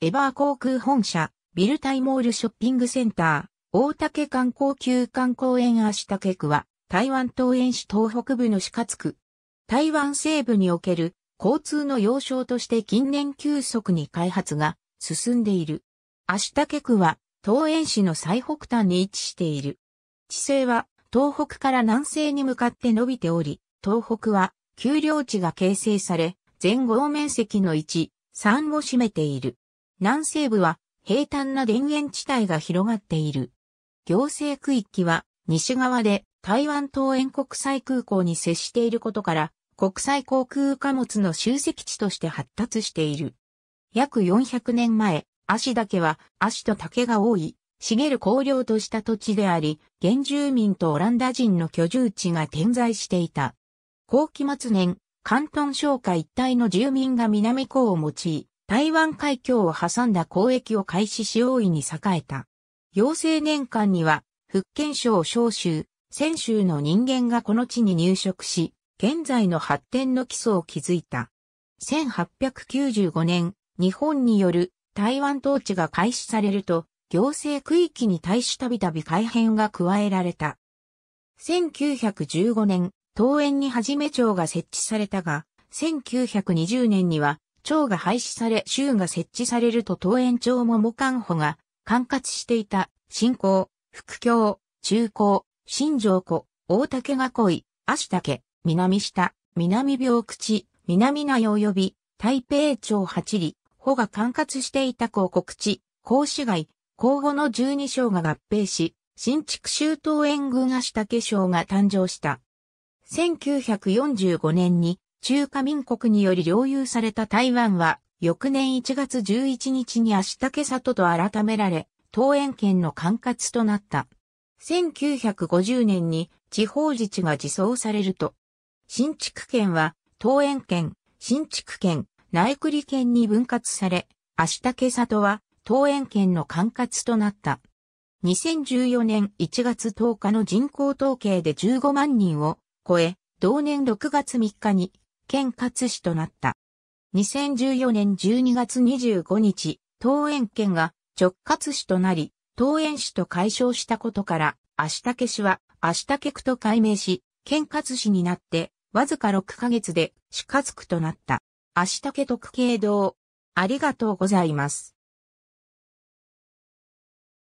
エバー航空本社、ビルタイモールショッピングセンター、大竹観光級観光園足竹区は、台湾東園市東北部の四角区。台湾西部における交通の要衝として近年急速に開発が進んでいる。足竹区は東園市の最北端に位置している。地勢は東北から南西に向かって伸びており、東北は丘陵地が形成され、全合面積の1、3を占めている。南西部は平坦な田園地帯が広がっている。行政区域は西側で台湾東園国際空港に接していることから国際航空貨物の集積地として発達している。約400年前、足だけは足と竹が多い、茂る荒涼とした土地であり、原住民とオランダ人の居住地が点在していた。後期末年、関東商会一帯の住民が南港を用い、台湾海峡を挟んだ交易を開始し大いに栄えた。陽成年間には、福建省小州、泉州の人間がこの地に入植し、現在の発展の基礎を築いた。1895年、日本による台湾統治が開始されると、行政区域に対したびたび改変が加えられた。1915年、東園にはじめ町が設置されたが、1920年には町が廃止され州が設置されると東園町桃官補が管轄していた新港、福京、中港、新城湖、大竹囲い、足竹、南下、南病口、南名及び、台北町八里、保が管轄していた広告地、広市街、広後の十二章が合併し、新築州東園群足竹省が誕生した。1945年に中華民国により領有された台湾は、翌年1月11日に足竹里と改められ、桃園県の管轄となった。1950年に地方自治が自走されると、新築県は、桃園県、新築県、内栗県に分割され、足竹里は、桃園県の管轄となった。2014年1月10日の人口統計で15万人を超え、同年6月3日に県葛師となった。2014年12月25日、東園県が直轄師となり、東園師と解消したことから、足竹氏は足竹区と改名し、県葛師になって、わずか6ヶ月で死活区となった。足竹特警堂。ありがとうございます。